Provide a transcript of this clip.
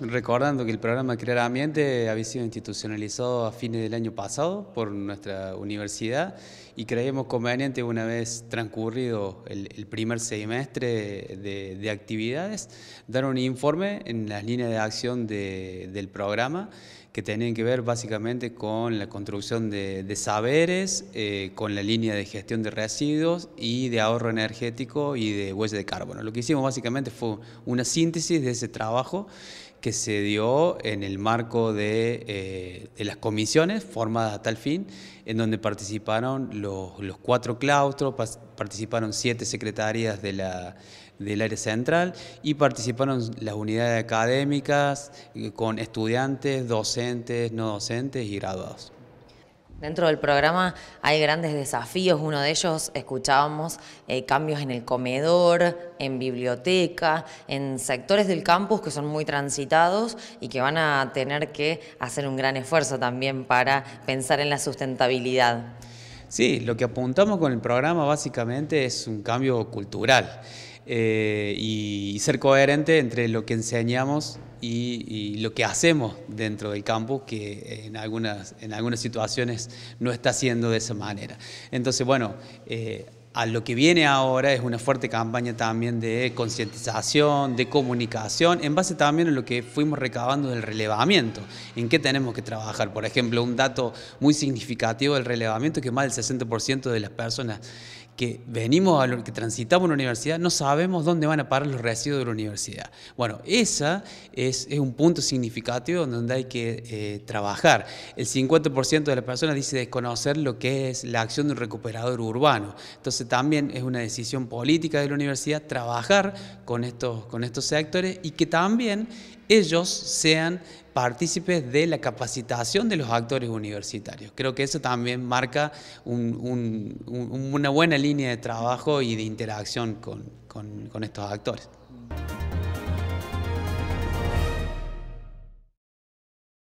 Recordando que el programa Crear Ambiente había sido institucionalizado a fines del año pasado por nuestra universidad y creemos conveniente una vez transcurrido el, primer semestre de, actividades dar un informe en las líneas de acción del programa que tenían que ver básicamente con la construcción de, saberes, eh, con la línea de gestión de residuos y de ahorro energético y de huella de carbono. Lo que hicimos básicamente fue una síntesis de ese trabajo que se dio en el marco eh, de, las comisiones formadas a tal fin, en donde participaron los, cuatro claustros, participaron siete secretarias del área central y participaron las unidades académicas eh, con estudiantes, docentes, no docentes y graduados. Dentro del programa hay grandes desafíos, uno de ellos escuchábamos eh, cambios en el comedor, en biblioteca, en sectores del campus que son muy transitados y que van a tener que hacer un gran esfuerzo también para pensar en la sustentabilidad. Sí, lo que apuntamos con el programa básicamente es un cambio cultural eh, y ser coherente entre lo que enseñamos y, lo que hacemos dentro del campus, que en algunas, en algunas situaciones no está siendo de esa manera. Entonces, bueno, eh, a lo que viene ahora es una fuerte campaña también de concientización, de comunicación, en base también a lo que fuimos recabando del relevamiento, en qué tenemos que trabajar. Por ejemplo, un dato muy significativo del relevamiento es que más del 60% de las personas que venimos a que transitamos la universidad, no sabemos dónde van a parar los residuos de la universidad. Bueno, ese es, un punto significativo donde hay que eh, trabajar. El 50% de las personas dice desconocer lo que es la acción de un recuperador urbano. Entonces también es una decisión política de la universidad trabajar con estos, con estos sectores y que también ellos sean partícipes de la capacitación de los actores universitarios. Creo que eso también marca una buena línea de trabajo y de interacción con estos actores.